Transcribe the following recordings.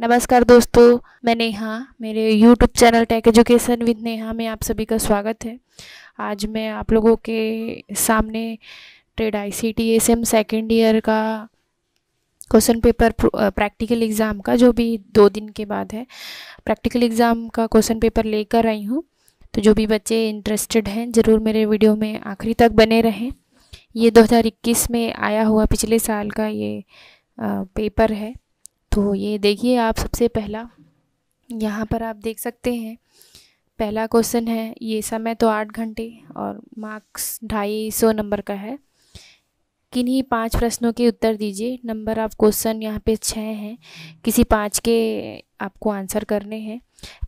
नमस्कार दोस्तों मैं नेहा मेरे YouTube channel tech education with Neha में आप सभी का स्वागत है आज मैं आप लोगों के सामने trade I C T S M second year का क्वेश्चन पेपर प्रैक्टिकल एग्ज़ाम का जो भी दो दिन के बाद है प्रैक्टिकल एग्ज़ाम का क्वेश्चन पेपर लेकर आई हूँ तो जो भी बच्चे इंटरेस्टेड हैं ज़रूर मेरे वीडियो में आखिरी तक बने रहें ये 2021 में आया हुआ पिछले साल का ये आ, पेपर है तो ये देखिए आप सबसे पहला यहाँ पर आप देख सकते हैं पहला क्वेश्चन है ये समय तो आठ घंटे और मार्क्स ढाई सौ नंबर का है किन्हीं पांच प्रश्नों के उत्तर दीजिए नंबर ऑफ क्वेश्चन यहाँ पे छः हैं किसी पांच के आपको आंसर करने हैं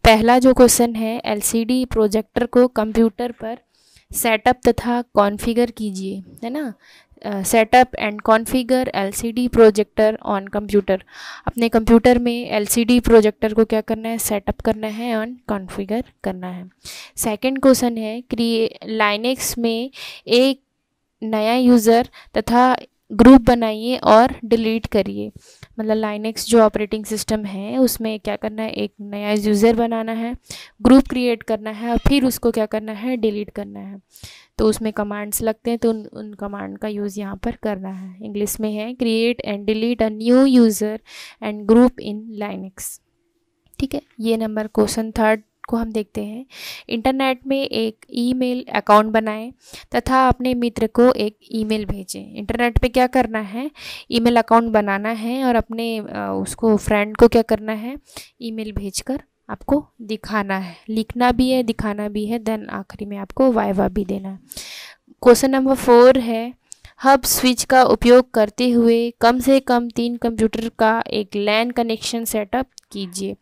पहला जो क्वेश्चन है एलसीडी प्रोजेक्टर को कंप्यूटर पर सेटअप तथा कॉन्फ़िगर कीजिए है ना setup and configure LCD projector on computer अपने कंप्यूटर में एलसीडी प्रोजेक्टर को क्या करना है सेटअप करना है ऑन कॉन्फ़िगर करना है सेकंड क्वेश्चन है क्रिए लाइनेक्स में एक नया यूज़र तथा ग्रुप बनाइए और डिलीट करिए मतलब लाइनेक्स जो ऑपरेटिंग सिस्टम है उसमें क्या करना है एक नया यूज़र बनाना है ग्रुप क्रिएट करना है और फिर उसको क्या करना है डिलीट करना है तो उसमें कमांड्स लगते हैं तो उन उन कमांड का यूज़ यहाँ पर करना है इंग्लिश में है create and delete a new user and group in Linux ठीक है ये नंबर क्वेश्चन थर्ड को हम देखते हैं इंटरनेट में एक ईमेल अकाउंट बनाएं तथा अपने मित्र को एक ईमेल भेजें इंटरनेट पे क्या करना है ईमेल अकाउंट बनाना है और अपने उसको फ्रेंड को क्या करना है ईमेल भेजकर आपको दिखाना है लिखना भी है दिखाना भी है देन आखिरी में आपको वाइवा भी देना है क्वेश्चन नंबर फोर है हब स्विच का उपयोग करते हुए कम से कम तीन कंप्यूटर का एक लैन कनेक्शन सेटअप कीजिए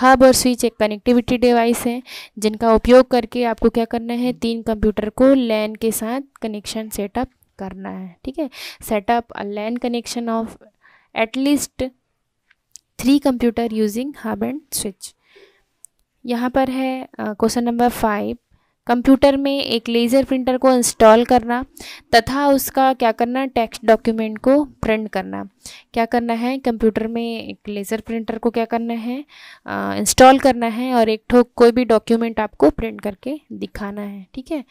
हब और स्विच एक कनेक्टिविटी डिवाइस हैं जिनका उपयोग करके आपको क्या करना है तीन कंप्यूटर को लैन के साथ कनेक्शन सेटअप करना है ठीक है setup a LAN connection of at least three computer using hub and switch यहाँ पर है क्वेश्चन नंबर फाइव कंप्यूटर में एक लेज़र प्रिंटर को इंस्टॉल करना तथा उसका क्या करना टेक्स्ट डॉक्यूमेंट को प्रिंट करना क्या करना है कंप्यूटर में एक लेज़र प्रिंटर को क्या करना है इंस्टॉल करना है और एक ठोक कोई भी डॉक्यूमेंट आपको प्रिंट करके दिखाना है ठीक है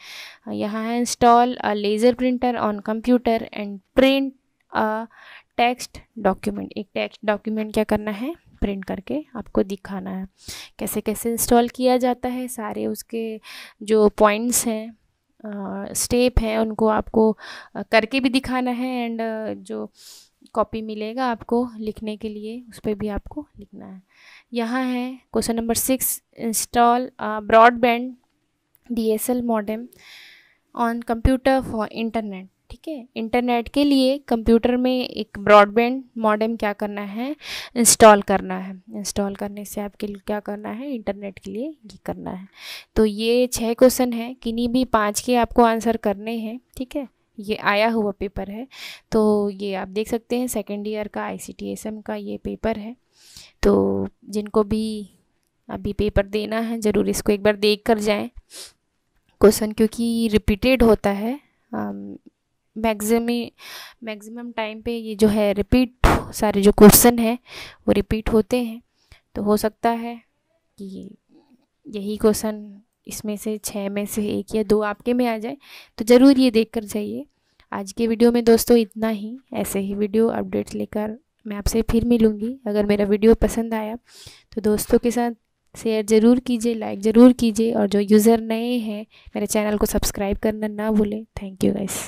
यहाँ है install a laser printer on computer and print a text document एक टेक्स्ट डॉक्यूमेंट क्या करना है प्रिंट करके आपको दिखाना है कैसे कैसे इंस्टॉल किया जाता है सारे उसके जो पॉइंट्स हैं स्टेप हैं उनको आपको करके भी दिखाना है एंड जो कॉपी मिलेगा आपको लिखने के लिए उस पर भी आपको लिखना है यहाँ है question number six install broadband DSL modem on computer for internet ठीक है इंटरनेट के लिए कंप्यूटर में एक ब्रॉडबैंड मॉडेम क्या करना है इंस्टॉल करना है इंस्टॉल करने से आपके लिए क्या करना है इंटरनेट के लिए ये करना है तो ये छः क्वेश्चन है किन्हीं भी पाँच के आपको आंसर करने हैं ठीक है ये आया हुआ पेपर है तो ये आप देख सकते हैं सेकेंड ईयर का आई का ये पेपर है तो जिनको भी अभी पेपर देना है ज़रूर इसको एक बार देख कर जाएँ क्वेश्चन क्योंकि रिपीटेड होता है मैगज़िमी मैगजिमम टाइम पे ये जो है रिपीट सारे जो क्वेश्चन हैं वो रिपीट होते हैं तो हो सकता है कि यही क्वेश्चन इसमें से छः में से एक या दो आपके में आ जाए तो ज़रूर ये देख कर जाइए आज के वीडियो में दोस्तों इतना ही ऐसे ही वीडियो अपडेट्स लेकर मैं आपसे फिर मिलूँगी अगर मेरा वीडियो पसंद आया तो दोस्तों के साथ शेयर ज़रूर कीजिए लाइक ज़रूर कीजिए और जो यूज़र नए हैं मेरे चैनल को सब्सक्राइब करना ना भूलें थैंक यू गाइस